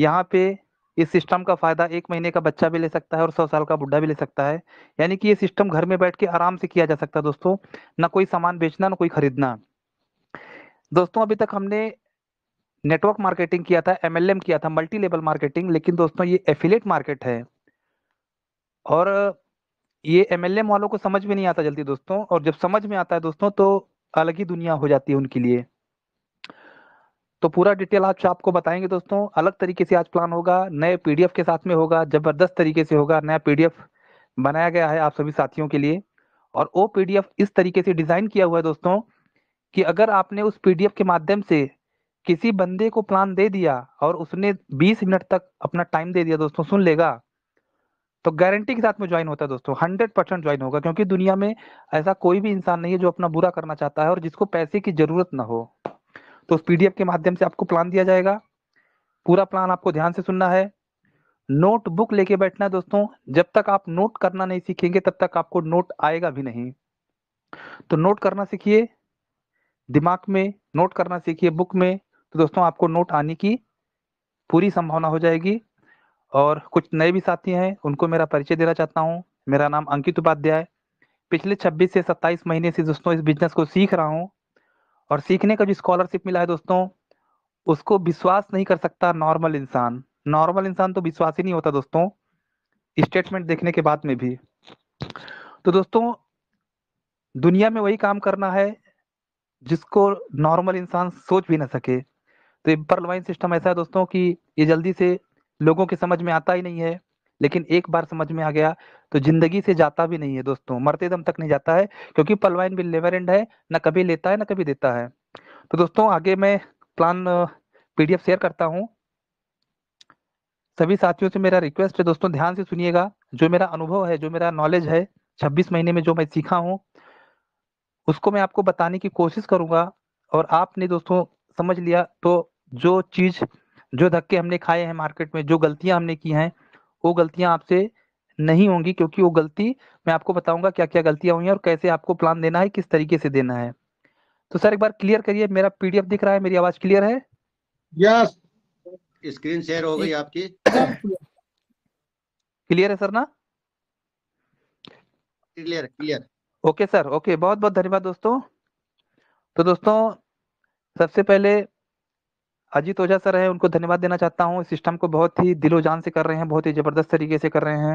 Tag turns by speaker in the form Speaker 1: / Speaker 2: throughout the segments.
Speaker 1: यहाँ पे इस सिस्टम का फायदा एक महीने का बच्चा भी ले सकता है और सौ साल का बुढ़ा भी ले सकता है यानी कि ये सिस्टम घर में बैठ के आराम से किया जा सकता है दोस्तों ना कोई सामान बेचना ना कोई खरीदना दोस्तों अभी तक हमने नेटवर्क मार्केटिंग किया था एमएलएम किया था मल्टी लेवल मार्केटिंग लेकिन दोस्तों ये एफिलेट मार्केट है और ये एमएलएम वालों को समझ में नहीं आता जल्दी दोस्तों और जब समझ में आता है दोस्तों तो अलग ही दुनिया हो जाती है उनके लिए तो पूरा डिटेल आज आपको बताएंगे दोस्तों अलग तरीके से आज प्लान होगा नए पीडीएफ के साथ में होगा जबरदस्त तरीके से होगा नया पीडीएफ बनाया गया है आप सभी साथियों के लिए और वो पीडीएफ इस तरीके से डिजाइन किया हुआ है दोस्तों कि अगर आपने उस पीडीएफ के माध्यम से किसी बंदे को प्लान दे दिया और उसने 20 मिनट तक अपना टाइम दे दिया दोस्तों सुन लेगा तो गारंटी के साथ में ज्वाइन होता है दोस्तों हंड्रेड परसेंट ज्वाइन होगा क्योंकि दुनिया में ऐसा कोई भी इंसान नहीं है जो अपना बुरा करना चाहता है और जिसको पैसे की जरूरत ना हो तो उस पीडीएफ के माध्यम से आपको प्लान दिया जाएगा पूरा प्लान आपको ध्यान से सुनना है नोटबुक लेके बैठना है दोस्तों जब तक आप नोट करना नहीं सीखेंगे तब तक आपको नोट आएगा भी नहीं तो नोट करना सीखिए दिमाग में नोट करना सीखिए बुक में तो दोस्तों आपको नोट आने की पूरी संभावना हो जाएगी और कुछ नए भी साथी हैं उनको मेरा परिचय देना चाहता हूँ मेरा नाम अंकित उपाध्याय पिछले 26 से 27 महीने से दोस्तों इस बिजनेस को सीख रहा हूँ और सीखने का जो स्कॉलरशिप मिला है दोस्तों उसको विश्वास नहीं कर सकता नॉर्मल इंसान नॉर्मल इंसान तो विश्वास ही नहीं होता दोस्तों स्टेटमेंट देखने के बाद में भी तो दोस्तों दुनिया में वही काम करना है जिसको नॉर्मल इंसान सोच भी ना सके तो ये सिस्टम ऐसा है दोस्तों कि ये जल्दी से लोगों के समझ में आता ही नहीं है लेकिन एक बार समझ में आ गया तो जिंदगी से जाता भी नहीं है दोस्तों मरते दम तक नहीं जाता है क्योंकि पलवाइन बिल नेवर एंड है ना कभी लेता है ना कभी देता है तो दोस्तों आगे मैं प्लान पीडीएफ शेयर करता हूँ सभी साथियों से मेरा रिक्वेस्ट है दोस्तों ध्यान से सुनिएगा जो मेरा अनुभव है जो मेरा नॉलेज है 26 महीने में जो मैं सीखा हूँ उसको मैं आपको बताने की कोशिश करूंगा और आपने दोस्तों समझ लिया तो जो चीज जो धक्के हमने खाए हैं मार्केट में जो गलतियां हमने की हैं वो गलतियां आपसे नहीं होंगी क्योंकि वो गलती मैं आपको बताऊंगा क्या क्या गलतियां हुई हैं और कैसे आपको प्लान देना है किस तरीके से देना है तो सर एक बार क्लियर करिए मेरा पीडीएफ दिख रहा है मेरी आवाज क्लियर है यस स्क्रीन शेयर हो गई आपकी क्लियर है सर ना clear clear okay sir okay बहुत बहुत धन्यवाद दोस्तों तो दोस्तों सबसे पहले अजीत ओझा सर है उनको धन्यवाद देना चाहता हूँ सिस्टम को बहुत ही दिलो जान से कर रहे हैं बहुत ही जबरदस्त तरीके से कर रहे हैं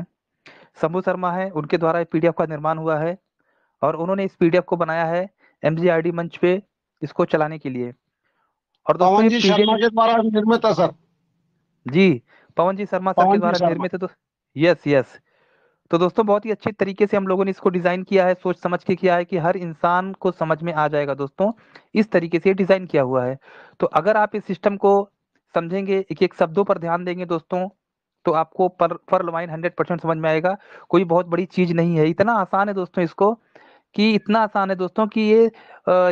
Speaker 1: शंभु शर्मा है उनके द्वारा पी डी का निर्माण हुआ है और उन्होंने इस पीडीएफ को बनाया है एम मंच पे इसको चलाने के लिए और पवन जी शर्मा के द्वारा निर्मित है सर जी पवन जी शर्मा सर के द्वारा निर्मित है तो यस यस तो दोस्तों बहुत ही अच्छे तरीके से हम लोगों ने इसको डिजाइन किया है सोच समझ के किया है कि हर इंसान को समझ में आ जाएगा दोस्तों इस तरीके से डिजाइन किया हुआ है तो अगर आप इस सिस्टम को समझेंगे एक एक शब्दों पर ध्यान देंगे दोस्तों तो आपको पर पर लाइन हंड्रेड परसेंट समझ में आएगा कोई बहुत बड़ी चीज नहीं है इतना आसान है दोस्तों इसको कि इतना आसान है दोस्तों कि ये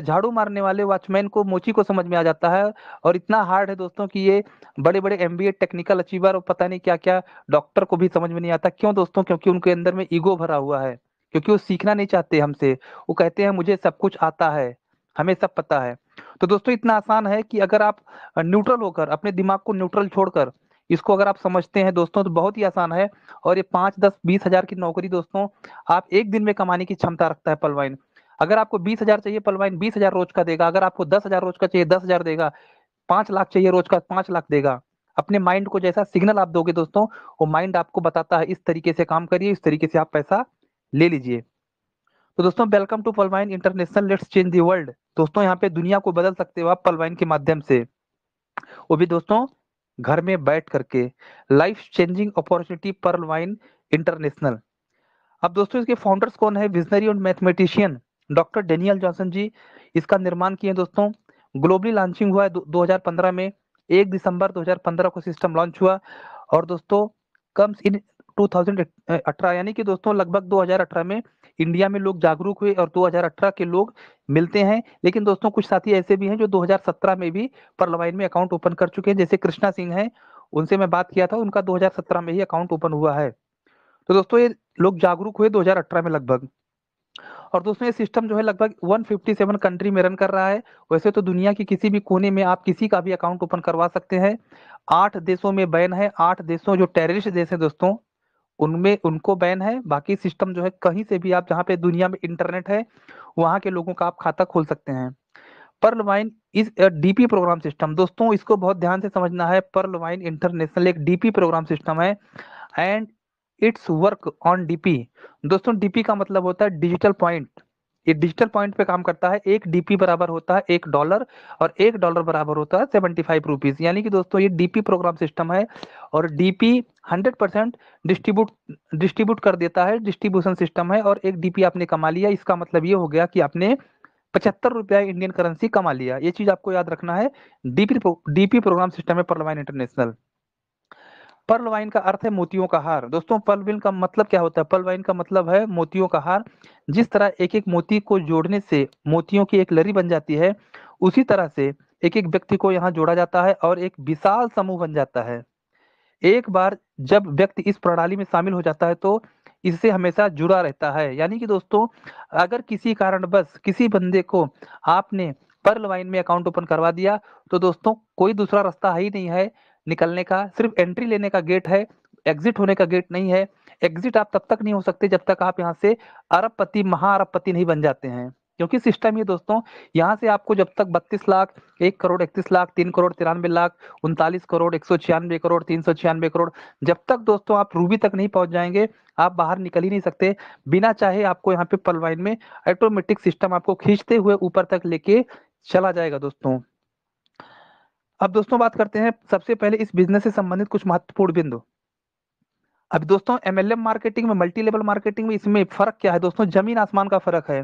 Speaker 1: झाड़ू मारने वाले वॉचमैन को मोची को समझ में आ जाता है और इतना हार्ड है दोस्तों कि ये बड़े बड़े एम टेक्निकल अचीवर और पता नहीं क्या क्या डॉक्टर को भी समझ में नहीं आता क्यों दोस्तों क्योंकि उनके अंदर में ईगो भरा हुआ है क्योंकि वो सीखना नहीं चाहते हमसे वो कहते हैं मुझे सब कुछ आता है हमें सब पता है तो दोस्तों इतना आसान है कि अगर आप न्यूट्रल होकर अपने दिमाग को न्यूट्रल छोड़कर इसको अगर आप समझते हैं दोस्तों तो बहुत ही आसान है और ये पाँच दस बीस हजार की नौकरी दोस्तों आप एक दिन में कमाने की क्षमता रखता है पलवाइन अगर आपको बीस हजार चाहिए पलवाइन बीस हजार रोज का देगा अगर आपको दस हजार रोज का चाहिए दस हजार देगा पांच लाख चाहिए रोज का पांच लाख देगा अपने माइंड को जैसा सिग्नल आप दोगे दोस्तों वो माइंड आपको बताता है इस तरीके से काम करिए इस तरीके से आप पैसा ले लीजिए तो दोस्तों welcome to Pearlvine International let's change the world दोस्तों यहाँ पे दुनिया को बदल सकते हो आप पलवाइन के माध्यम से वो भी दोस्तों घर में बैठ करके life changing opportunity Pearlvine International अब दोस्तों इसके फाउंडर्स कौन है विजनरी और mathematician doctor Daniel Johnson ji इसका निर्माण किए दोस्तों ग्लोबली लॉन्चिंग हुआ है 2015 में एक दिसंबर 2015 को सिस्टम लॉन्च हुआ और दोस्तों कम्स इन 2018 यानी कि दोस्तों लगभग 2018 में इंडिया में लोग जागरूक हुए और 2018 के लोग मिलते हैं लेकिन दोस्तों कुछ साथी ऐसे भी हैं जो 2017 में भी परलवाइन में अकाउंट ओपन कर चुके हैं जैसे कृष्णा सिंह हैं उनसे मैं बात किया था उनका 2017 में ही अकाउंट ओपन हुआ है तो दोस्तों ये लोग जागरूक हुए 2018 में लगभग और दोस्तों ये सिस्टम जो है लगभग 157 कंट्री में रन कर रहा है वैसे तो दुनिया के किसी भी कोने में आप किसी का भी अकाउंट ओपन करवा सकते हैं आठ देशों में बैन है आठ देशों जो टेररिस्ट देश है दोस्तों उनमें उनको बैन है बाकी सिस्टम जो है कहीं से भी आप जहाँ पे दुनिया में इंटरनेट है वहाँ के लोगों का आप खाता खोल सकते हैं पर्ल वाइन इस डीपी प्रोग्राम सिस्टम दोस्तों इसको बहुत ध्यान से समझना है पर्ल वाइन इंटरनेशनल एक डीपी प्रोग्राम सिस्टम है and its work on DP दोस्तों डीपी का मतलब होता है डिजिटल पॉइंट ये डिजिटल पॉइंट पे काम करता है एक डीपी बराबर होता है एक डॉलर और एक डॉलर बराबर होता है सेवेंटी फाइव रुपीज यानी कि दोस्तों ये डीपी प्रोग्राम सिस्टम है और DP hundred percent distribute distribute कर देता है डिस्ट्रीब्यूशन सिस्टम है और एक डीपी आपने कमा लिया इसका मतलब ये हो गया कि आपने पचहत्तर रुपया इंडियन करेंसी कमा लिया ये चीज आपको याद रखना है डीपी डीपी प्रोग्राम सिस्टम है परलवाइन इंटरनेशनल पर्ल वाइन का अर्थ है मोतियों का हार दोस्तों पर्लविन का मतलब क्या होता है पर्ल वाइन का मतलब है मोतियों का हार जिस तरह एक एक मोती को जोड़ने से मोतियों की एक लरी बन जाती है उसी तरह से एक एक व्यक्ति को यहाँ जोड़ा जाता है और एक विशाल समूह बन जाता है एक बार जब व्यक्ति इस प्रणाली में शामिल हो जाता है तो इससे हमेशा जुड़ा रहता है यानी कि दोस्तों अगर किसी कारणवश किसी बंदे को आपने पर्ल वाइन में अकाउंट ओपन करवा दिया तो दोस्तों कोई दूसरा रास्ता है ही नहीं है निकलने का सिर्फ एंट्री लेने का गेट है एग्जिट होने का गेट नहीं है एग्जिट आप तब तक नहीं हो सकते जब तक आप यहाँ से अरबपति महाअरबपति नहीं बन जाते हैं क्योंकि सिस्टम ये दोस्तों यहाँ से आपको जब तक बत्तीस लाख एक करोड़ इकतीस लाख तीन करोड़ तिरानवे लाख उनतालीस करोड़ एक सौ छियानवे करोड़ तीन सौ छियानवे करोड़ जब तक दोस्तों आप रूबी तक नहीं पहुंच जाएंगे आप बाहर निकल ही नहीं सकते बिना चाहे आपको यहाँ पे पलवाइन में ऑटोमेटिक सिस्टम आपको खींचते हुए ऊपर तक लेके चला जाएगा दोस्तों अब दोस्तों बात करते हैं सबसे पहले इस बिजनेस से संबंधित कुछ महत्वपूर्ण बिंदु अब दोस्तों एमएलएम मार्केटिंग में मल्टी लेवल मार्केटिंग में इसमें फर्क क्या है दोस्तों जमीन आसमान का फर्क है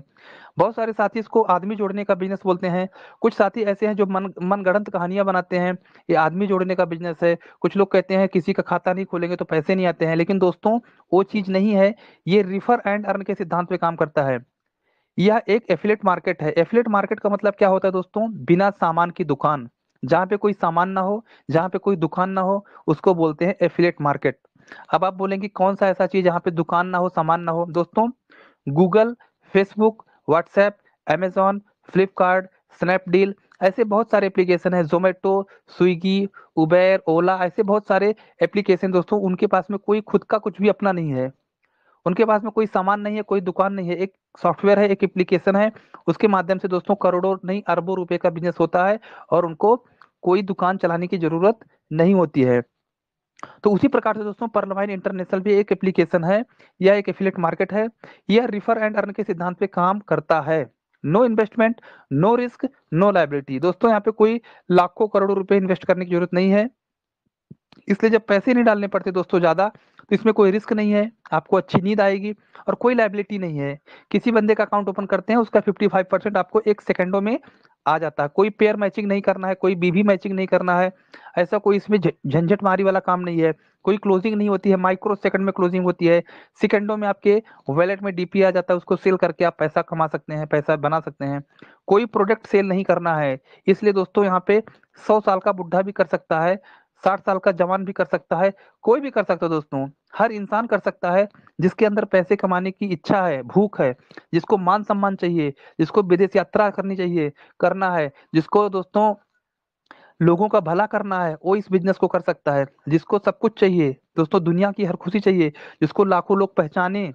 Speaker 1: बहुत सारे साथी इसको आदमी जोड़ने का बिजनेस बोलते हैं कुछ साथी ऐसे हैं जो मन मनगढ़ंत कहानियां बनाते हैं ये आदमी जोड़ने का बिजनेस है कुछ लोग कहते हैं किसी का खाता नहीं खोलेंगे तो पैसे नहीं आते हैं लेकिन दोस्तों वो चीज नहीं है ये रिफर एंड अर्न के सिद्धांत पे काम करता है यह एक एफिलेट मार्केट है एफिलेट मार्केट का मतलब क्या होता है दोस्तों बिना सामान की दुकान जहाँ पे कोई सामान ना हो जहाँ पे कोई दुकान ना हो उसको बोलते हैं एफिलेट मार्केट अब आप बोलेंगे कौन सा ऐसा चीज जहाँ पे दुकान ना हो सामान ना हो दोस्तों Google Facebook WhatsApp Amazon Flipkart Snapdeal ऐसे बहुत सारे एप्लीकेशन है जोमेटो स्विगी उबेर ओला ऐसे बहुत सारे एप्लीकेशन दोस्तों उनके पास में कोई खुद का कुछ भी अपना नहीं है उनके पास में कोई सामान नहीं है कोई दुकान नहीं है एक सॉफ्टवेयर है एक एप्लीकेशन है उसके माध्यम से दोस्तों करोड़ों नहीं अरबों रुपए का बिजनेस होता है और उनको कोई दुकान चलाने की जरूरत नहीं होती है तो उसी प्रकार से दोस्तों परलवाइन इंटरनेशनल भी एक एप्लीकेशन है या एक एफिलेट मार्केट है यह रिफर एंड अर्न के सिद्धांत पे काम करता है no investment no risk no liability दोस्तों यहाँ पे कोई लाखों करोड़ों रुपए इन्वेस्ट करने की जरूरत नहीं है इसलिए जब पैसे नहीं डालने पड़ते दोस्तों ज्यादा तो इसमें कोई रिस्क नहीं है आपको अच्छी नींद आएगी और कोई लाइबिलिटी नहीं है किसी बंदे का अकाउंट ओपन करते हैं उसका फिफ्टी फाइव परसेंट आपको एक सेकेंडों में आ जाता है कोई पेयर मैचिंग नहीं करना है कोई बीबी मैचिंग नहीं करना है ऐसा कोई इसमें झंझट मारी वाला काम नहीं है कोई क्लोजिंग नहीं होती है माइक्रो सेकंड में क्लोजिंग होती है सेकंडों में आपके वैलेट में डीपी आ जाता है उसको सेल करके आप पैसा कमा सकते हैं पैसा बना सकते हैं कोई प्रोडक्ट सेल नहीं करना है इसलिए दोस्तों यहाँ पे सौ साल का बुढ़ा भी कर सकता है साठ साल का जवान भी कर सकता है कोई भी कर सकता है दोस्तों हर इंसान कर सकता है जिसके अंदर पैसे कमाने की इच्छा है भूख है जिसको मान सम्मान चाहिए जिसको विदेश यात्रा करनी चाहिए करना है जिसको दोस्तों लोगों का भला करना है वो इस बिजनेस को कर सकता है जिसको सब कुछ चाहिए दोस्तों दुनिया की हर खुशी चाहिए जिसको लाखों लोग पहचाने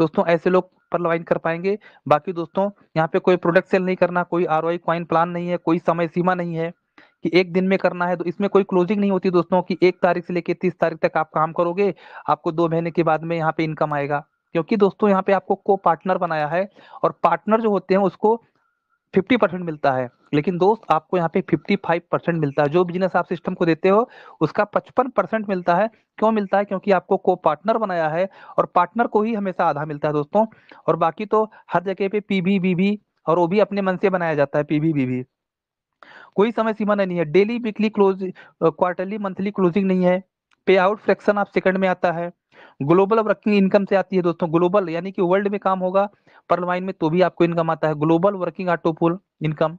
Speaker 1: दोस्तों ऐसे लोग पर लाइन कर पाएंगे बाकी दोस्तों यहाँ पे कोई प्रोडक्ट सेल नहीं करना कोई आर कॉइन प्लान नहीं है कोई समय सीमा नहीं है कि एक दिन में करना है तो इसमें कोई क्लोजिंग नहीं होती दोस्तों कि एक तारीख से लेकर तीस तारीख तक आप काम करोगे आपको दो महीने के बाद में यहाँ पे इनकम आएगा क्योंकि दोस्तों यहाँ पे आपको को पार्टनर बनाया है और पार्टनर जो होते हैं उसको फिफ्टी परसेंट मिलता है लेकिन दोस्त आपको यहाँ पे फिफ्टी फाइव परसेंट मिलता है जो बिजनेस आप सिस्टम को देते हो उसका पचपन परसेंट मिलता है क्यों मिलता है क्योंकि आपको को पार्टनर बनाया है और पार्टनर को ही हमेशा आधा मिलता है दोस्तों और बाकी तो हर जगह पे पी भी, भी और वो भी अपने मन से बनाया जाता है पीबी भी कोई समय सीमा नहीं है daily weekly close quarterly monthly closing नहीं है पे आउट फ्रैक्शन आप सेकंड में आता है ग्लोबल वर्किंग इनकम से आती है दोस्तों ग्लोबल यानी कि वर्ल्ड में काम होगा पर लाइन में तो भी आपको इनकम आता है global working auto pool income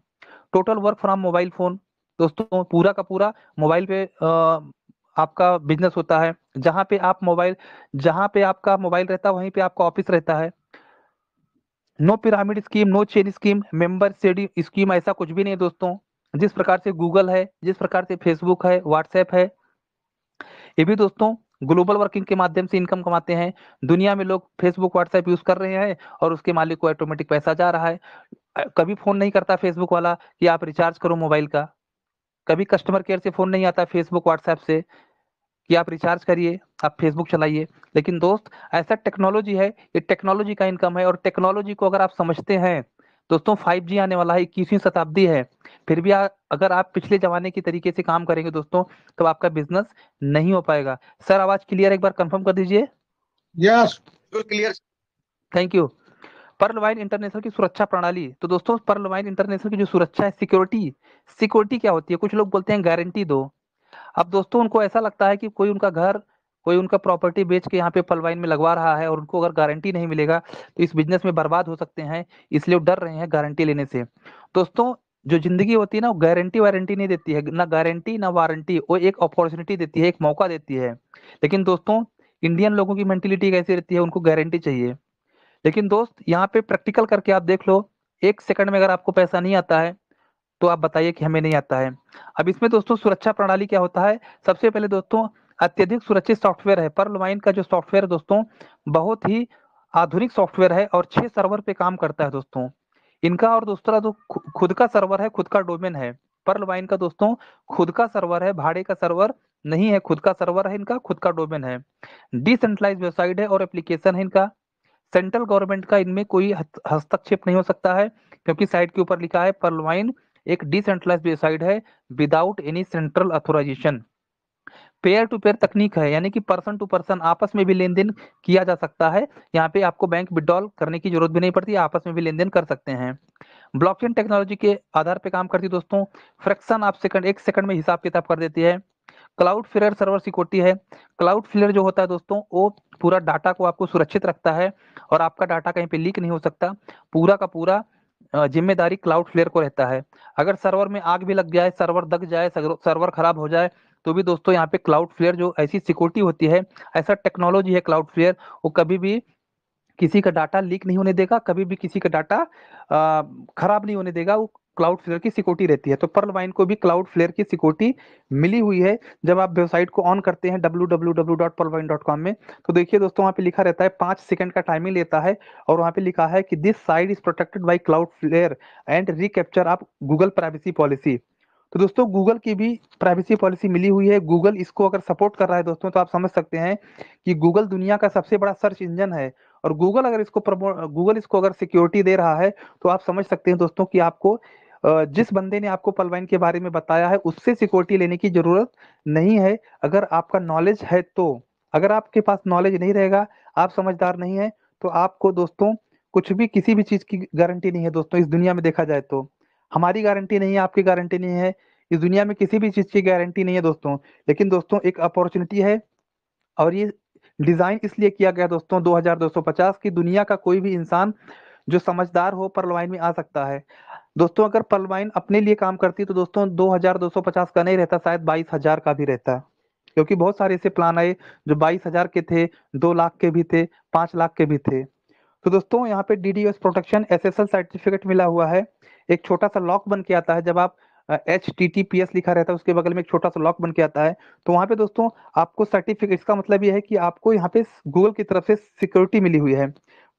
Speaker 1: total work from mobile phone दोस्तों पूरा का पूरा मोबाइल पे आपका बिजनेस होता है जहां पे आप मोबाइल जहां पे आपका मोबाइल रहता है वहीं पे आपका ऑफिस रहता है no pyramid scheme no chain scheme member scheme ऐसा कुछ भी नहीं है दोस्तों जिस प्रकार से गूगल है जिस प्रकार से फेसबुक है व्हाट्सएप है ये भी दोस्तों ग्लोबल वर्किंग के माध्यम से इनकम कमाते हैं दुनिया में लोग फेसबुक व्हाट्सएप यूज कर रहे हैं और उसके मालिक को ऑटोमेटिक पैसा जा रहा है कभी फोन नहीं करता फेसबुक वाला कि आप रिचार्ज करो मोबाइल का कभी कस्टमर केयर से फोन नहीं आता फेसबुक व्हाट्सएप से कि आप रिचार्ज करिए आप फेसबुक चलाइए लेकिन दोस्त ऐसा टेक्नोलॉजी है ये टेक्नोलॉजी का इनकम है और टेक्नोलॉजी को अगर आप समझते हैं दोस्तों 5G आने वाला है इक्कीसवीं शताब्दी है फिर भी आ, अगर आप पिछले जमाने की तरीके से काम करेंगे दोस्तों तो आपका बिजनेस नहीं हो पाएगा सर आवाज क्लियर एक बार कंफर्म कर दीजिए yes clear thank you Pearlvine International की सुरक्षा प्रणाली तो दोस्तों पर्लवाइन इंटरनेशनल की जो सुरक्षा है सिक्योरिटी सिक्योरिटी क्या होती है कुछ लोग बोलते हैं गारंटी दो अब दोस्तों उनको ऐसा लगता है कि कोई उनका घर कोई उनका प्रॉपर्टी बेच के यहाँ पे पलवाइन में लगवा रहा है और उनको अगर गारंटी नहीं मिलेगा तो इस बिजनेस में बर्बाद हो सकते हैं इसलिए डर रहे हैं गारंटी लेने से दोस्तों जो जिंदगी होती है ना वो गारंटी वारंटी नहीं देती है ना गारंटी ना वारंटी वो एक अपॉर्चुनिटी देती है एक मौका देती है लेकिन दोस्तों इंडियन लोगों की मेंटेलिटी कैसी रहती है उनको गारंटी चाहिए लेकिन दोस्त यहाँ पे प्रैक्टिकल करके आप देख लो एक सेकंड में अगर आपको पैसा नहीं आता है तो आप बताइए कि हमें नहीं आता है अब इसमें दोस्तों सुरक्षा प्रणाली क्या होता है सबसे पहले दोस्तों अत्यधिक सुरक्षित सॉफ्टवेयर है माइन का जो सॉफ्टवेयर दोस्तों बहुत ही आधुनिक सॉफ्टवेयर है और छह सर्वर पे काम करता है दोस्तों इनका और दूसरा जो तो खुद का सर्वर है खुद का डोमेन है पर्ल वाइन का दोस्तों खुद का सर्वर है भाड़े का सर्वर नहीं है खुद का सर्वर है इनका खुद का डोमेन है डिसेंट्रलाइज वेबसाइट है और एप्लीकेशन है इनका सेंट्रल गवर्नमेंट का इनमें कोई हस्तक्षेप नहीं हो सकता है क्योंकि साइट के ऊपर लिखा है पर्लवाइन एक डिसेंट्रलाइज वेबसाइट है without any central authorization peer to peer तकनीक है यानी कि पर्सन टू पर्सन आपस में भी लेन देन किया जा सकता है यहाँ पे आपको बैंक विड्रॉल करने की जरूरत भी नहीं पड़ती आपस में भी लेन देन कर सकते हैं ब्लॉकचेन टेक्नोलॉजी के आधार पे काम करती है दोस्तों फ्रैक्शन आप सेकंड एक सेकंड में हिसाब किताब कर देती है क्लाउड फिलर सर्वर सिक्योरिटी है क्लाउड फिलर जो होता है दोस्तों वो पूरा डाटा को आपको सुरक्षित रखता है और आपका डाटा कहीं पर लीक नहीं हो सकता पूरा का पूरा जिम्मेदारी क्लाउड फ्लेयर को रहता है अगर सर्वर में आग भी लग जाए सर्वर दग जाए सर्वर खराब हो जाए तो भी दोस्तों यहाँ पे क्लाउड फ्लेयर जो ऐसी सिक्योरिटी होती है ऐसा टेक्नोलॉजी है क्लाउड फ्लेयर वो कभी भी किसी का डाटा लीक नहीं होने देगा कभी भी किसी का डाटा खराब नहीं होने देगा वो क्लाउड फ्लेयर की सिक्योरिटी रहती है तो पर्ल वाइन को भी क्लाउड फ्लेयर की सिक्योरिटी मिली हुई है जब आप वेबसाइट को ऑन करते हैं डब्ल्यू में तो देखिए दोस्तों वहाँ पे लिखा रहता है पाँच सेकंड का टाइमिंग लेता है और वहाँ पे लिखा है कि this site is protected by Cloudflare and reCAPTCHA आप गूगल प्राइवेसी पॉलिसी तो दोस्तों गूगल की भी प्राइवेसी पॉलिसी मिली हुई है गूगल इसको अगर सपोर्ट कर रहा है दोस्तों तो आप समझ सकते हैं कि गूगल दुनिया का सबसे बड़ा सर्च इंजन है और गूगल अगर इसको गूगल इसको अगर सिक्योरिटी दे रहा है तो आप समझ सकते हैं दोस्तों कि आपको जिस बंदे ने आपको पलवाइन के बारे में बताया है उससे सिक्योरिटी लेने की जरूरत नहीं है अगर आपका नॉलेज है तो अगर आपके पास नॉलेज नहीं रहेगा आप समझदार नहीं है तो आपको दोस्तों कुछ भी किसी भी चीज की गारंटी नहीं है दोस्तों इस दुनिया में देखा जाए तो हमारी गारंटी नहीं है आपकी गारंटी नहीं है इस दुनिया में किसी भी चीज की गारंटी नहीं है दोस्तों लेकिन दोस्तों एक अपॉर्चुनिटी है और ये डिजाइन इसलिए किया गया दोस्तों 2250 की दुनिया का कोई भी इंसान जो समझदार हो परलवाइन में आ सकता है दोस्तों अगर परलवाइन अपने लिए काम करती तो दोस्तों 2250 का नहीं रहता शायद 22000 का भी रहता क्योंकि बहुत सारे ऐसे प्लान आए जो 22000 के थे दो लाख के भी थे पांच लाख के भी थे तो दोस्तों यहाँ पे D D S protection S certificate मिला हुआ है एक छोटा सा लॉक बन के आता है जब आप H T T P S लिखा रहता है उसके बगल में एक छोटा सा लॉक बन के आता है तो वहाँ पे दोस्तों आपको सर्टिफिकेट इसका मतलब ये है कि आपको यहाँ पे गूगल की तरफ से सिक्योरिटी मिली हुई है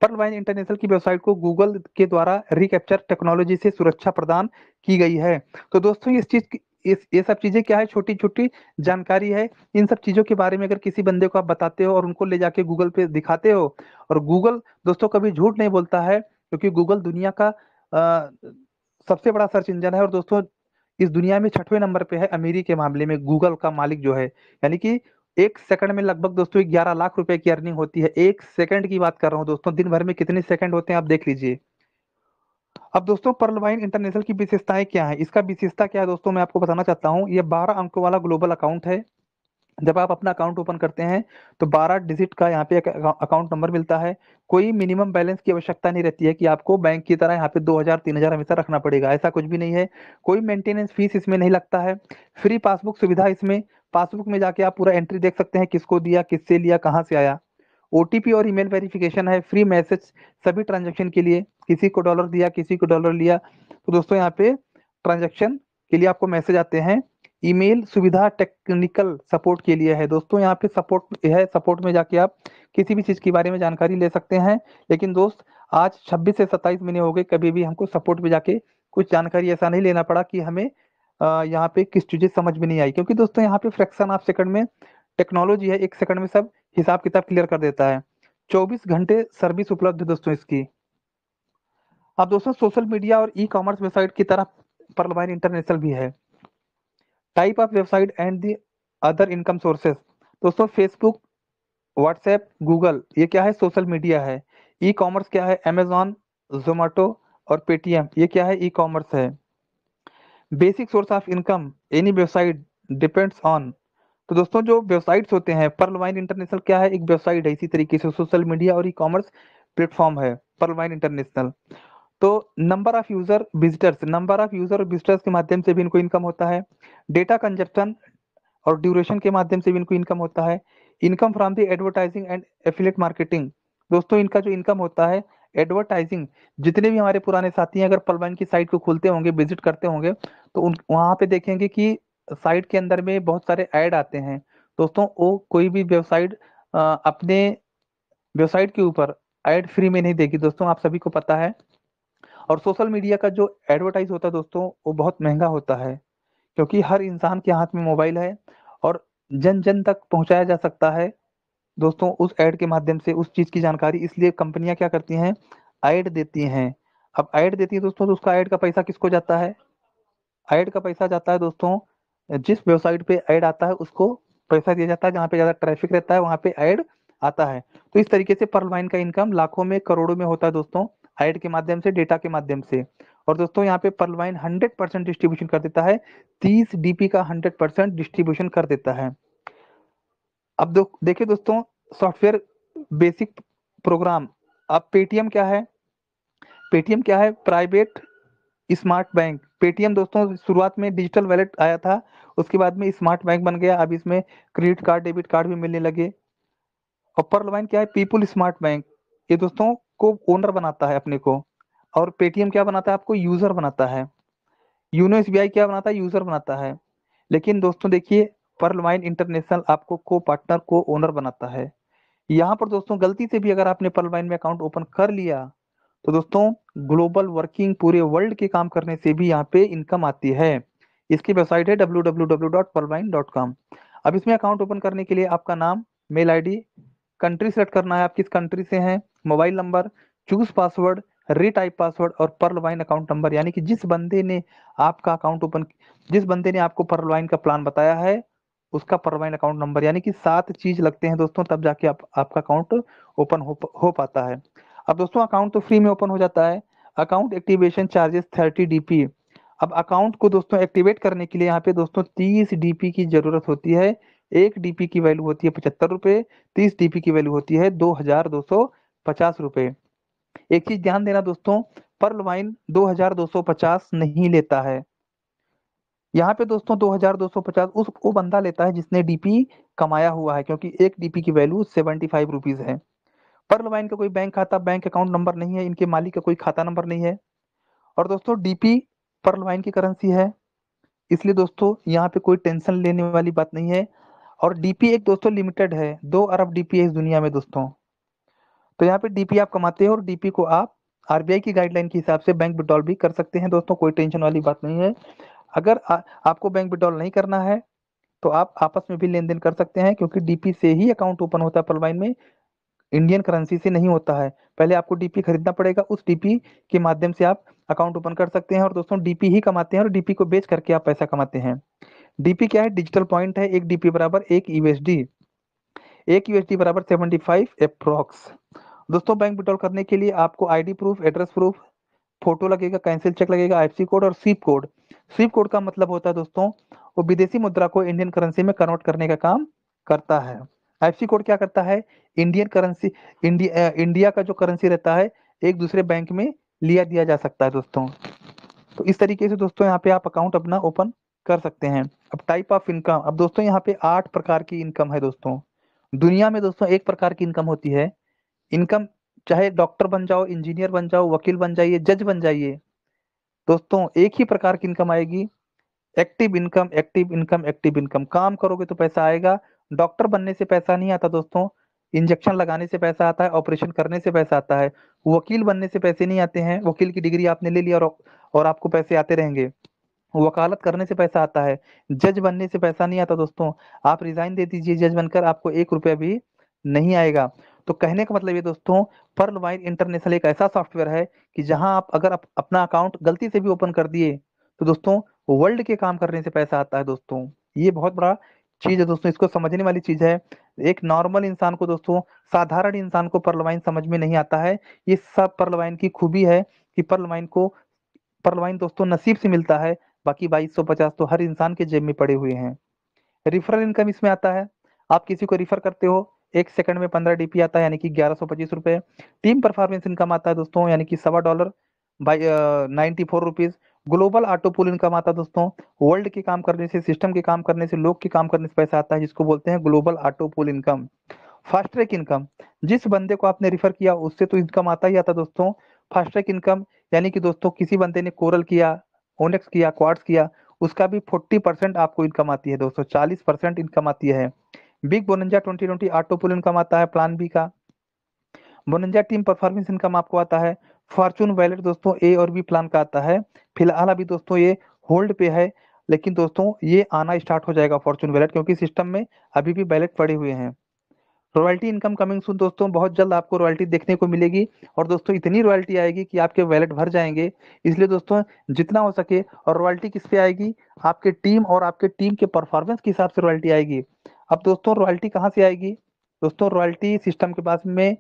Speaker 1: पर्ल वाइन इंटरनेशनल की वेबसाइट को गूगल के द्वारा रिकैप्चर टेक्नोलॉजी से सुरक्षा प्रदान की गई है तो दोस्तों इस चीज की इस ये सब चीजें क्या है छोटी छोटी जानकारी है इन सब चीजों के बारे में अगर किसी बंदे को आप बताते हो और उनको ले जाके गूगल पे दिखाते हो और गूगल दोस्तों कभी झूठ नहीं बोलता है क्योंकि गूगल दुनिया का आ, सबसे बड़ा सर्च इंजन है और दोस्तों इस दुनिया में छठवें नंबर पे है अमीरी के मामले में गूगल का मालिक जो है यानी कि एक सेकंड में लगभग दोस्तों ग्यारह लाख रुपए की अर्निंग होती है एक सेकंड की बात कर रहा हूँ दोस्तों दिन भर में कितने सेकंड होते हैं आप देख लीजिए अब दोस्तों पर्लवाइन इंटरनेशनल की विशेषताएं क्या है इसका विशेषता क्या है दोस्तों मैं आपको बताना चाहता हूँ ये बारह अंकों वाला ग्लोबल अकाउंट है जब आप अपना अकाउंट ओपन करते हैं तो 12 डिजिट का यहाँ पे अकाउंट नंबर मिलता है कोई मिनिमम बैलेंस की आवश्यकता नहीं रहती है कि आपको बैंक की तरह यहाँ पे 2000 3000 हमेशा रखना पड़ेगा ऐसा कुछ भी नहीं है कोई मेंटेनेंस फीस इसमें नहीं लगता है फ्री पासबुक सुविधा इसमें पासबुक में जाके आप पूरा एंट्री देख सकते हैं किसको दिया किससे लिया कहाँ से आया ओ और ईमेल वेरिफिकेशन है फ्री मैसेज सभी ट्रांजेक्शन के लिए किसी को डॉलर दिया किसी को डॉलर लिया तो दोस्तों यहाँ पे ट्रांजेक्शन के लिए आपको मैसेज आते हैं ईमेल सुविधा टेक्निकल सपोर्ट के लिए है दोस्तों यहाँ पे सपोर्ट है सपोर्ट में जाके आप किसी भी चीज के बारे में जानकारी ले सकते हैं लेकिन दोस्त आज 26 से 27 महीने हो गए कभी भी हमको सपोर्ट में जाके कुछ जानकारी ऐसा नहीं लेना पड़ा कि हमें यहाँ पे किस चीजें समझ में नहीं आई क्योंकि दोस्तों यहाँ पे फ्रैक्शन ऑफ सेकंड में टेक्नोलॉजी है एक सेकंड में सब हिसाब किताब क्लियर कर देता है 24 घंटे सर्विस उपलब्ध है दोस्तों इसकी अब दोस्तों सोशल मीडिया और ई कॉमर्स वेबसाइट की तरह परलवाइन इंटरनेशनल भी है type of website and the other income sources दोस्तों फेसबुक व्हाट्सएप गूगल ये क्या है सोशल मीडिया है ई कॉमर्स क्या है अमेजोन जोमेटो और पेटीएम ये क्या है ई कॉमर्स है basic source of income any website depends on तो दोस्तों जो वेबसाइट्स होते हैं पर्ल वाइन इंटरनेशनल क्या है एक वेबसाइट है इसी तरीके से सोशल मीडिया और ई कॉमर्स प्लेटफॉर्म है पर्ल वाइन इंटरनेशनल तो number of user visitors number of user और विजिटर्स के माध्यम से भी इनको इनकम होता है डेटा कंजप्शन और ड्यूरेशन के माध्यम से भी इनको इनकम होता है income from the advertising and affiliate marketing दोस्तों इनका जो इनकम होता है एडवर्टाइजिंग जितने भी हमारे पुराने साथी हैं अगर पलवन की साइट को खोलते होंगे विजिट करते होंगे तो उन वहाँ पे देखेंगे कि साइट के अंदर में बहुत सारे ऐड आते हैं दोस्तों वो कोई भी वेबसाइट अपने वेबसाइट के ऊपर ऐड फ्री में नहीं देगी दोस्तों आप सभी को पता है और सोशल मीडिया का जो एडवर्टाइज होता है दोस्तों वो बहुत महंगा होता है क्योंकि हर इंसान के हाथ में मोबाइल है और जन जन तक पहुंचाया जा सकता है दोस्तों उस ऐड के माध्यम से उस चीज़ की जानकारी इसलिए कंपनियां क्या करती हैं ऐड देती हैं अब ऐड देती है दोस्तों तो उसका ऐड का पैसा किसको जाता है ऐड का पैसा जाता है दोस्तों जिस वेबसाइट पे ऐड आता है उसको पैसा दिया जाता है जहाँ पे ज़्यादा ट्रैफिक रहता है वहाँ पे ऐड आता है तो इस तरीके से पर लाइन का इनकम लाखों में करोड़ों में होता है दोस्तों हाइट के माध्यम से डेटा के माध्यम से और दोस्तों यहाँ पे परलवाइन 100 परसेंट डिस्ट्रीब्यूशन कर देता है 30 डीपी का 100 परसेंट डिस्ट्रीब्यूशन कर देता है अब दो, देखिए दोस्तों सॉफ्टवेयर बेसिक प्रोग्राम अब पेटीएम क्या है पेटीएम क्या है प्राइवेट स्मार्ट बैंक पेटीएम दोस्तों शुरुआत में डिजिटल वैलेट आया था उसके बाद में स्मार्ट बैंक बन गया अब इसमें क्रेडिट कार्ड डेबिट कार्ड भी मिलने लगे और परलवाइन क्या है पीपुल स्मार्ट बैंक ये दोस्तों को ओनर बनाता है अपने को और पेटीएम क्या बनाता है आपको यूजर बनाता है यूनो एस क्या बनाता है यूजर बनाता है लेकिन दोस्तों देखिए पर्ल माइन इंटरनेशनल आपको को पार्टनर को ओनर बनाता है यहाँ पर दोस्तों गलती से भी अगर आपने पर्ल माइन में अकाउंट ओपन कर लिया तो दोस्तों ग्लोबल वर्किंग पूरे वर्ल्ड के काम करने से भी यहाँ पे इनकम आती है इसकी वेबसाइट है कॉम अब इसमें अकाउंट ओपन करने के लिए आपका नाम मेल आई कंट्री सेलेक्ट करना है आप किस कंट्री से हैं mobile number choose password retype password और वाइन अकाउंट नंबर यानी कि जिस बंदे ने आपका अकाउंट ओपन जिस बंदे ने आपको वाइन का प्लान बताया है उसका वाइन अकाउंट नंबर यानी कि सात चीज लगते हैं दोस्तों तब जाके आप, आपका अकाउंट ओपन हो, हो पाता है अब दोस्तों अकाउंट तो फ्री में ओपन हो जाता है account activation charges thirty DP अब अकाउंट को दोस्तों एक्टिवेट करने के लिए यहाँ पे दोस्तों तीस डीपी की जरूरत होती है एक डीपी की वैल्यू होती है पचहत्तर रुपए तीस डीपी की वैल्यू होती है दो हजार दो सौ पचास रुपए एक चीज ध्यान देना दोस्तों पर्ल वाइन पचास नहीं लेता है यहाँ पे दोस्तों दो पचास उस वो बंदा लेता है जिसने डीपी कमाया हुआ है क्योंकि एक डीपी की वैल्यू सेवेंटी फाइव रुपीज है पर्ल वाइन का कोई बैंक खाता बैंक अकाउंट नंबर नहीं है इनके मालिक का कोई खाता नंबर नहीं है और दोस्तों डीपी पर्ल वाइन की करेंसी है इसलिए दोस्तों यहाँ पे कोई टेंशन लेने वाली बात नहीं है और डीपी एक दोस्तों लिमिटेड है दो अरब डीपी है इस दुनिया में दोस्तों तो यहाँ पे डीपी आप कमाते हो और डीपी को आप आरबीआई की गाइडलाइन के हिसाब से बैंक विड्रॉल भी कर सकते हैं दोस्तों कोई टेंशन वाली बात नहीं है अगर आ, आपको बैंक विड्रॉल नहीं करना है तो आप आपस में भी लेन देन कर सकते हैं क्योंकि डीपी से ही अकाउंट ओपन होता है पलवाइन में इंडियन करेंसी से नहीं होता है पहले आपको डीपी खरीदना पड़ेगा उस डीपी के माध्यम से आप अकाउंट ओपन कर सकते हैं और दोस्तों डीपी ही कमाते हैं और डीपी को बेच करके आप पैसा कमाते हैं डीपी क्या है डिजिटल पॉइंट है एक डीपी बराबर एक यूएसडी एक यूएसडी बराबर सेवेंटी फाइव दोस्तों बैंक विड्रॉल करने के लिए आपको ID proof address proof photo लगेगा कैंसिल चेक लगेगा आईएफसी कोड और सीप कोड सीप कोड का मतलब होता है दोस्तों वो विदेशी मुद्रा को इंडियन करेंसी में कन्वर्ट करने का काम करता है आईएफसी कोड क्या करता है इंडियन करेंसी इंडिया इंडिया का जो करेंसी रहता है एक दूसरे बैंक में लिया दिया जा सकता है दोस्तों तो इस तरीके से दोस्तों यहाँ पे आप अकाउंट अपना ओपन कर सकते हैं अब टाइप ऑफ इनकम अब दोस्तों यहाँ पे आठ प्रकार की इनकम है दोस्तों दुनिया में दोस्तों एक प्रकार की इनकम होती है इनकम चाहे डॉक्टर बन जाओ इंजीनियर बन जाओ वकील बन जाइए जज बन जाइए दोस्तों एक ही प्रकार की इनकम आएगी active income active income active income काम करोगे तो पैसा आएगा डॉक्टर बनने से पैसा नहीं आता दोस्तों इंजेक्शन लगाने से पैसा आता है ऑपरेशन करने से पैसा आता है वकील बनने से पैसे नहीं आते हैं वकील की डिग्री आपने ले लिया और, और आपको पैसे आते रहेंगे वकालत करने से पैसा आता है जज बनने से पैसा नहीं आता दोस्तों आप रिजाइन दे दीजिए जज बनकर आपको एक रुपया भी नहीं आएगा तो कहने का मतलब ये दोस्तों पर्ल वाइज इंटरनेशनल एक ऐसा सॉफ्टवेयर है कि जहां आप अगर आप अपना अकाउंट गलती से भी ओपन कर दिए तो दोस्तों वर्ल्ड के काम करने से पैसा आता है दोस्तों ये बहुत बड़ा चीज है दोस्तों इसको समझने वाली चीज है एक नॉर्मल इंसान को दोस्तों साधारण इंसान को पर्लवाइन समझ में नहीं आता है ये सब पर्लवाइन की खूबी है कि पर्लवाइन को पर्लवाइन दोस्तों नसीब से मिलता है बाकी 2250 तो हर इंसान के जेब में पड़े हुए हैं रिफरल इनकम इसमें आता है आप किसी को रिफर करते हो एक सेकंड में पंद्रह डीपी आता है यानी कि ग्यारह सौ पच्चीस रुपए टीम परफॉर्मेंस इनकम आता है दोस्तों यानी कि सवा dollar by ninety four rupees global auto pool income आता है दोस्तों वर्ल्ड के काम करने से सिस्टम के काम करने से लोग के काम करने से पैसा आता है जिसको बोलते हैं global auto pool income fast track income जिस बंदे को आपने रिफर किया उससे तो इनकम आता ही आता दोस्तों फास्ट ट्रैक इनकम यानी कि दोस्तों किसी बंदे ने कोरल किया ओनेक्स किया क्वार्ट्स किया उसका भी फोर्टी परसेंट आपको इनकम आती है दोस्तों चालीस परसेंट इनकम आती है big bonanza twenty auto pool income आता है प्लान बी का बोनंजा टीम परफॉर्मेंस इनकम आपको आता है फॉर्चून वैलेट दोस्तों ए और बी प्लान का आता है फिलहाल अभी दोस्तों ये होल्ड पे है लेकिन दोस्तों ये आना स्टार्ट हो जाएगा फॉर्चून वैलेट क्योंकि सिस्टम में अभी भी बैलेट पड़े हुए हैं रॉयल्टी इनकम कमिंग सुन दोस्तों बहुत जल्द आपको रॉयल्टी देखने को मिलेगी और दोस्तों इतनी रॉयल्टी आएगी कि आपके वैलेट भर जाएंगे इसलिए दोस्तों जितना हो सके और रॉयल्टी किस पे आएगी आपके टीम और आपके टीम के परफॉर्मेंस के हिसाब से रॉयल्टी आएगी अब दोस्तों रॉयल्टी कहाँ से आएगी दोस्तों रॉयल्टी सिस्टम के पास में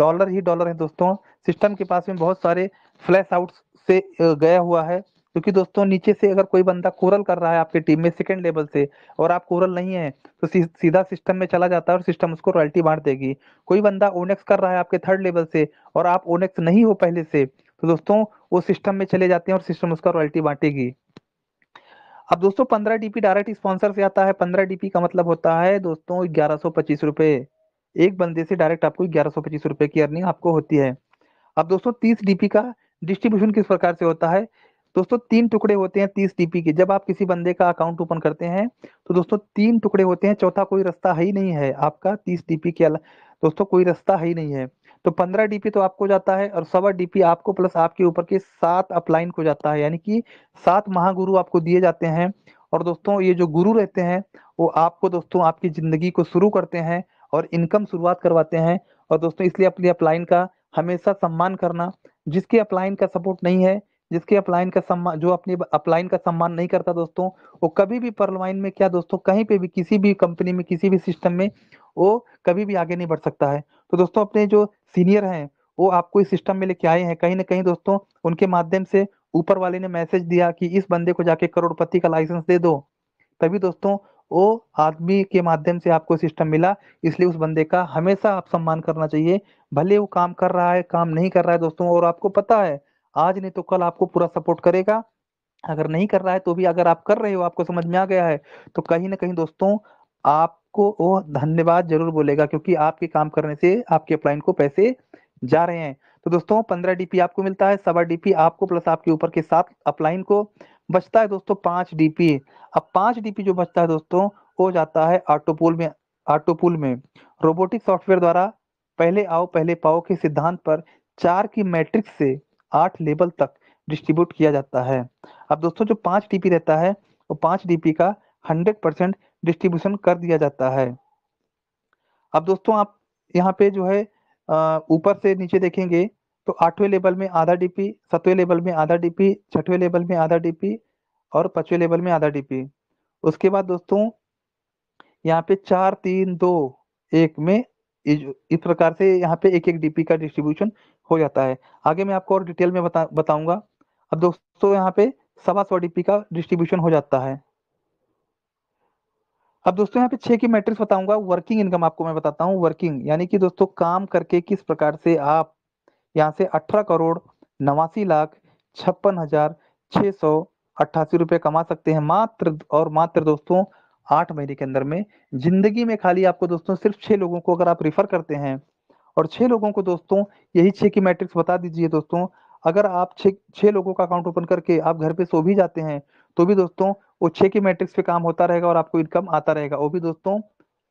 Speaker 1: डॉलर ही डॉलर है दोस्तों सिस्टम के पास में बहुत सारे फ्लैश आउट से गया हुआ है क्योंकि दोस्तों नीचे से अगर कोई बंदा कोरल कर रहा है आपके टीम में सेकंड लेवल से और आप कोरल नहीं है तो सीधा सिस्टम में चला जाता है और सिस्टम उसको रॉयल्टी बांट देगी कोई बंदा ओनेक्स कर रहा है आपके थर्ड लेवल से और आप ओनेक्स नहीं हो पहले से तो दोस्तों वो सिस्टम में चले जाते हैं और सिस्टम उसका रॉयल्टी बांटेगी अब दोस्तों पंद्रह डीपी डायरेक्ट स्पॉन्सर से आता है पंद्रह डीपी का मतलब होता है दोस्तों ग्यारह सौ पच्चीस रुपए एक बंदे से डायरेक्ट आपको ग्यारह सौ पच्चीस रुपए की अर्निंग आपको होती है अब दोस्तों तीस डीपी का डिस्ट्रीब्यूशन किस प्रकार से होता है दोस्तों तीन टुकड़े होते हैं तीस डीपी के जब आप किसी बंदे का अकाउंट ओपन करते हैं तो दोस्तों तीन टुकड़े होते हैं चौथा कोई रास्ता है ही नहीं है आपका तीस डीपी के दोस्तों कोई रास्ता है ही नहीं है तो पंद्रह डीपी तो आपको जाता है और सवा डीपी आपको प्लस आपके ऊपर के सात अपलाइन को जाता है यानी कि सात महागुरु आपको दिए जाते हैं और दोस्तों ये जो गुरु रहते हैं वो आपको दोस्तों आपकी जिंदगी को शुरू करते हैं और इनकम शुरुआत करवाते हैं और दोस्तों इसलिए अपनी अपलाइन का हमेशा सम्मान करना जिसके अपलाइन का सपोर्ट नहीं है जिसके अपलाइन का सम्मान जो अपने अपलाइन का सम्मान नहीं करता दोस्तों वो कभी भी परलवाइन में क्या दोस्तों कहीं पे भी किसी भी कंपनी में किसी भी सिस्टम में वो कभी भी आगे नहीं बढ़ सकता है तो दोस्तों अपने जो सीनियर हैं वो आपको इस सिस्टम में लेके आए हैं कहीं ना कहीं दोस्तों उनके माध्यम से ऊपर वाले ने मैसेज दिया कि इस बंदे को जाके करोड़पति का लाइसेंस दे दो तभी दोस्तों वो आदमी के माध्यम से आपको सिस्टम मिला इसलिए उस बंदे का हमेशा आप सम्मान करना चाहिए भले वो काम कर रहा है काम नहीं कर रहा है दोस्तों और आपको पता है आज नहीं तो कल आपको पूरा सपोर्ट करेगा अगर नहीं कर रहा है तो भी अगर आप कर रहे हो आपको समझ में आ गया है तो कहीं ना कहीं दोस्तों आप आपको वो धन्यवाद जरूर बोलेगा क्योंकि आपके काम करने से आपके अपलाइन को पैसे जा रहे हैं तो दोस्तों पंद्रह डीपी आपको मिलता है सवा डीपी आपको प्लस आपके ऊपर के साथ अपलाइन को बचता है दोस्तों पांच डीपी अब पांच डीपी जो बचता है दोस्तों वो जाता है ऑटोपूल में ऑटोपूल में रोबोटिक सॉफ्टवेयर द्वारा पहले आओ पहले पाओ के सिद्धांत पर चार की मैट्रिक्स से आठ लेवल तक डिस्ट्रीब्यूट किया जाता है अब दोस्तों जो पांच डीपी रहता है वो पांच डीपी का हंड्रेड परसेंट डिस्ट्रीब्यूशन कर दिया जाता है अब दोस्तों आप यहाँ पे जो है ऊपर से नीचे देखेंगे तो आठवें लेवल में आधा डीपी सतवें लेवल में आधा डीपी छठवें लेवल में आधा डीपी और पांचवें लेवल में आधा डीपी उसके बाद दोस्तों यहाँ पे चार तीन दो एक में इस प्रकार से यहाँ पे एक एक डीपी का डिस्ट्रीब्यूशन हो जाता है आगे मैं आपको और डिटेल में बता बताऊंगा अब दोस्तों यहाँ पे सवा सौ डीपी का डिस्ट्रीब्यूशन हो जाता है अब दोस्तों यहाँ पे छह की मैट्रिक्स बताऊंगा वर्किंग इनकम आपको मैं बताता हूँ वर्किंग यानी कि दोस्तों काम करके किस प्रकार से आप यहाँ से अठारह करोड़ नवासी लाख छप्पन हजार छह सौ अट्ठासी रुपए कमा सकते हैं मात्र और मात्र दोस्तों आठ महीने के अंदर में जिंदगी में खाली आपको दोस्तों सिर्फ छह लोगों को अगर आप रिफर करते हैं और छह लोगों को दोस्तों यही छह की मैट्रिक्स बता दीजिए दोस्तों अगर आप छह लोगों का अकाउंट ओपन करके आप घर पे सो भी जाते हैं तो भी दोस्तों वो छह की मैट्रिक्स पे काम होता रहेगा और आपको इनकम आता रहेगा वो भी दोस्तों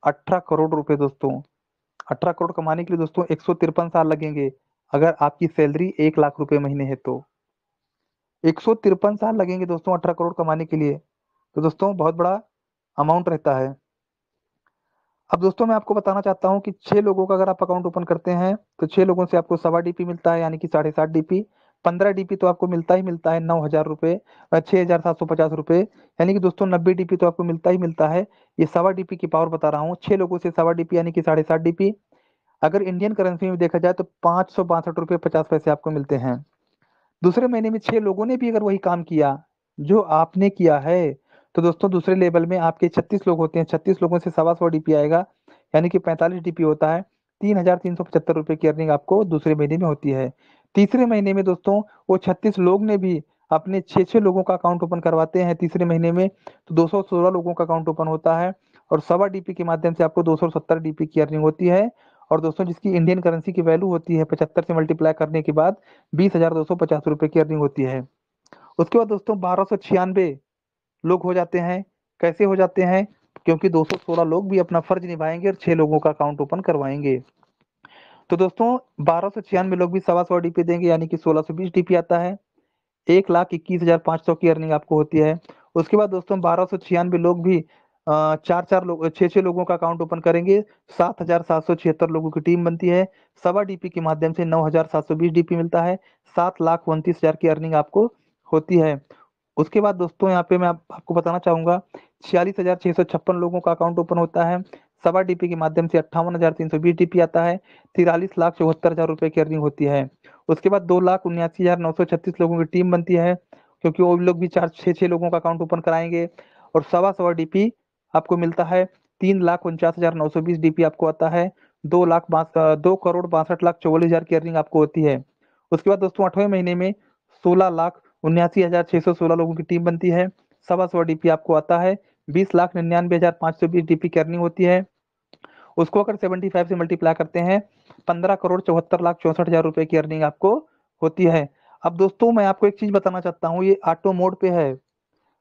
Speaker 1: अठारह करोड़ रुपए दोस्तों अठारह करोड़ कमाने के लिए दोस्तों एक साल लगेंगे अगर आपकी सैलरी एक लाख रुपए महीने है तो एक साल लगेंगे दोस्तों अठारह करोड़ कमाने के लिए तो दोस्तों बहुत बड़ा अमाउंट रहता है अब दोस्तों मैं आपको बताना चाहता हूं कि छह लोगों का अगर आप अकाउंट ओपन करते हैं तो छह लोगों से आपको सवा डीपी मिलता है यानी कि साढ़े सात डीपी पंद्रह डीपी तो आपको मिलता ही मिलता है नौ हजार रुपए छह हजार सात सौ पचास रुपए यानी कि दोस्तों नब्बे डीपी तो आपको मिलता ही मिलता है ये सवा डीपी की पावर बता रहा हूँ छह लोगों से सवा डीपी यानी कि साढ़े सात डीपी अगर इंडियन करेंसी में देखा जाए तो पांच सौ बासठ रुपए पचास पैसे आपको मिलते हैं दूसरे महीने में छह लोगों ने भी अगर वही काम किया जो आपने किया है तो दोस्तों दूसरे लेवल में आपके छत्तीस लोग होते हैं छत्तीस लोगों से सवा सौ डीपी आएगा यानी कि पैंतालीस डीपी होता है तीन हजार तीन सौ पचहत्तर रुपये की अर्निंग आपको दूसरे महीने में होती है तीसरे महीने में दोस्तों वो छत्तीस लोग ने भी अपने छः छः लोगों का अकाउंट ओपन करवाते हैं तीसरे महीने में तो सोलह लोगों का अकाउंट ओपन होता है और सवा डीपी के माध्यम से आपको सत्तर डीपी की अर्निंग होती है और दोस्तों जिसकी इंडियन करेंसी की वैल्यू होती है पचहत्तर से मल्टीप्लाई करने के बाद बीस हजार दो सौ पचास रुपए की अर्निंग होती है उसके बाद दोस्तों बारह सौ छियानवे लोग हो जाते हैं कैसे हो जाते हैं क्योंकि दो सौ सोलह लोग भी अपना फर्ज निभाएंगे और छह लोगों का अकाउंट ओपन करवाएंगे तो दोस्तों बारह सौ छियानवे लोग भी सवा सौ डीपी देंगे यानी कि सोलह सौ बीस डीपी आता है एक लाख इक्कीस हजार पांच सौ की अर्निंग आपको होती है उसके बाद दोस्तों बारह सौ छियानवे लोग भी चार चार लोग छह छह लोगों का अकाउंट ओपन करेंगे सात हजार सात सौ छिहत्तर लोगों की टीम बनती है सवा डीपी के माध्यम से नौ हजार सात सौ बीस डीपी मिलता है सात लाख उनतीस हजार की अर्निंग आपको होती है उसके बाद दोस्तों यहाँ पे मैं आप, आपको बताना चाहूंगा छियालीस हजार छह सौ छप्पन लोगों का अकाउंट ओपन होता है सवा डीपी के माध्यम से अट्ठावन हजार तीन सौ बीस डीपी आता है तिरालीस लाख चौहत्तर हजार रुपए की अर्निंग होती है उसके बाद दो लाख उन्यासी हजार नौ सौ छत्तीस लोगों की टीम बनती है क्योंकि वो लोग भी चार छह छह लोगों का अकाउंट ओपन कराएंगे और सवा सवा डीपी आपको मिलता है तीन लाख उनचास हजार नौ सौ बीस डीपी आपको आता है दो लाख दो करोड़ बासठ लाख चौवालीस हजार की अर्निंग आपको होती है उसके बाद दोस्तों आठवें महीने में सोलह लाख उन्यासी हजार छह सौ सोलह लोगों की टीम बनती है सवा सवा डीपी आपको आता है बीस लाख निन्यानवे हजार पाँच सौ बीस पी की अर्निंग होती है उसको अगर सेवेंटी फाइव से मल्टीप्लाई करते हैं पंद्रह करोड़ चौहत्तर लाख चौसठ हजार रुपए की अर्निंग आपको होती है अब दोस्तों मैं आपको एक चीज बताना चाहता हूँ ये ऑटो मोड पे है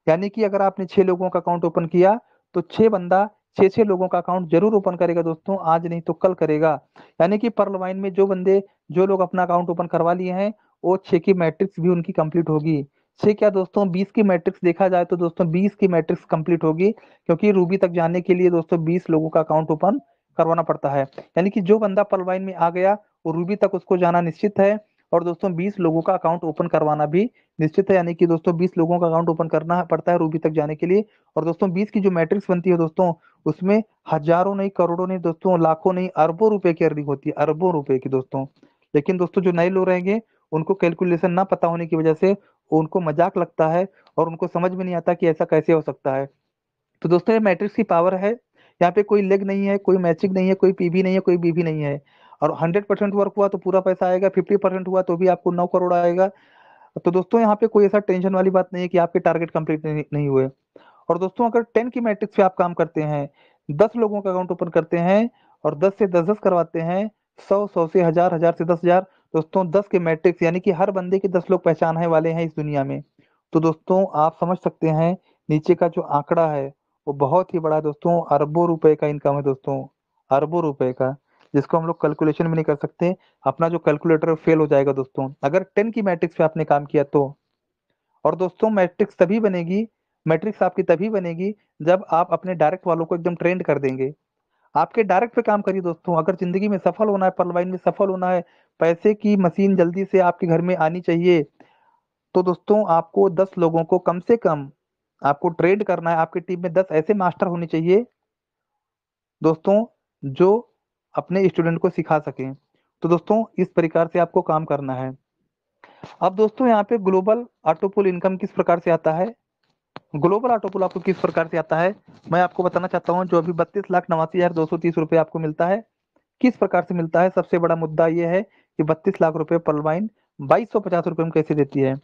Speaker 1: यानी कि अगर आपने छह लोगों का अकाउंट ओपन किया तो छह बंदा छह छह लोगों का अकाउंट जरूर ओपन करेगा दोस्तों आज नहीं तो कल करेगा यानी कि पर्ल वाइन में जो बंदे जो लोग अपना अकाउंट ओपन करवा लिए हैं वो छह की मैट्रिक्स भी उनकी कंप्लीट होगी छह क्या दोस्तों बीस की मैट्रिक्स देखा जाए तो दोस्तों बीस की मैट्रिक्स कंप्लीट होगी क्योंकि रूबी तक जाने के लिए दोस्तों बीस लोगों का अकाउंट ओपन करवाना पड़ता है यानी कि जो बंदा पलवाइन में आ गया वो रूबी तक उसको जाना निश्चित है और दोस्तों 20 लोगों का अकाउंट ओपन करवाना भी निश्चित है यानी कि दोस्तों 20 लोगों का अकाउंट ओपन करना पड़ता है रूबी तक जाने के लिए और दोस्तों 20 की जो मैट्रिक्स बनती है दोस्तों उसमें हजारों नहीं करोड़ों नहीं दोस्तों लाखों नहीं अरबों रुपए की अर्निंग होती है अरबों रुपए की दोस्तों लेकिन दोस्तों जो नए लोग रहेंगे उनको कैलकुलेशन ना पता होने की वजह से उनको मजाक लगता है और उनको समझ में नहीं आता कि ऐसा कैसे हो सकता है तो दोस्तों ये मैट्रिक्स की पावर है यहाँ पे कोई लेग नहीं है कोई मैचिक नहीं है कोई पीबी नहीं है कोई बीबी नहीं है और 100 परसेंट वर्क हुआ तो पूरा पैसा आएगा 50 परसेंट हुआ तो भी आपको नौ करोड़ आएगा तो दोस्तों यहाँ पे कोई ऐसा टेंशन वाली बात नहीं है कि आपके टारगेट कंप्लीट नहीं हुए और दोस्तों अगर टेन की मैट्रिक्स पे आप काम करते हैं दस लोगों का अकाउंट ओपन करते हैं और दस से दस दस करवाते हैं सौ सौ से हजार हजार से दस हजार दोस्तों दस के मैट्रिक्स यानी कि हर बंदे के दस लोग पहचानने वाले हैं इस दुनिया में तो दोस्तों आप समझ सकते हैं नीचे का जो आंकड़ा है वो बहुत ही बड़ा दोस्तों अरबों रुपए का इनकम है दोस्तों अरबों रुपए का जिसको हम लोग कैलकुलेशन में नहीं कर सकते अपना जो कैलकुलेटर फेल हो जाएगा दोस्तों अगर टेन की मैट्रिक्स पे आपने काम किया तो और दोस्तों मैट्रिक्स तभी बनेगी मैट्रिक्स आपकी तभी बनेगी जब आप अपने डायरेक्ट वालों को एकदम ट्रेंड कर देंगे आपके डायरेक्ट पे काम करिए दोस्तों अगर जिंदगी में सफल होना है पलवाइन में सफल होना है पैसे की मशीन जल्दी से आपके घर में आनी चाहिए तो दोस्तों आपको दस लोगों को कम से कम आपको ट्रेड करना है आपकी टीम में दस ऐसे मास्टर होने चाहिए दोस्तों जो अपने स्टूडेंट को सिखा सकें तो दोस्तों इस प्रकार से आपको काम करना है अब दोस्तों यहाँ पे ग्लोबल ऑटोपुल इनकम किस प्रकार से आता है ग्लोबल ऑटोपुल आपको किस प्रकार से आता है मैं आपको बताना चाहता हूँ जो अभी बत्तीस लाख नवासी हजार दो सौ तीस रुपए आपको मिलता है किस प्रकार से मिलता है सबसे बड़ा मुद्दा यह है कि बत्तीस लाख रुपए पर लाइन बाईस सौ पचास रुपए में कैसे देती है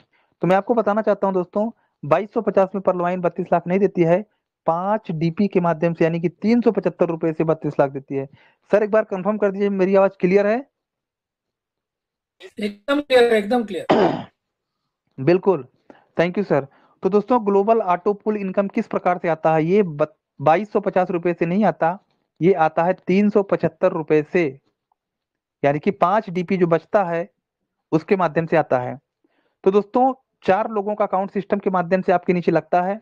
Speaker 1: तो मैं आपको बताना चाहता हूं दोस्तों बाईस सौ पचास में परलवाइन बत्तीस लाख नहीं देती है पांच डीपी के माध्यम से यानी कि तीन सौ पचहत्तर रुपए से बत्तीस लाख देती है सर एक बार कंफर्म कर दीजिए मेरी आवाज क्लियर है एकदम क्लियर एकदम क्लियर बिल्कुल थैंक यू सर तो दोस्तों ग्लोबल ऑटो पुल इनकम किस प्रकार से आता है ये बाईस सौ पचास रुपए से नहीं आता ये आता है तीन सौ पचहत्तर रुपए से यानी कि पांच डीपी जो बचता है उसके माध्यम से आता है तो दोस्तों चार लोगों का अकाउंट सिस्टम के माध्यम से आपके नीचे लगता है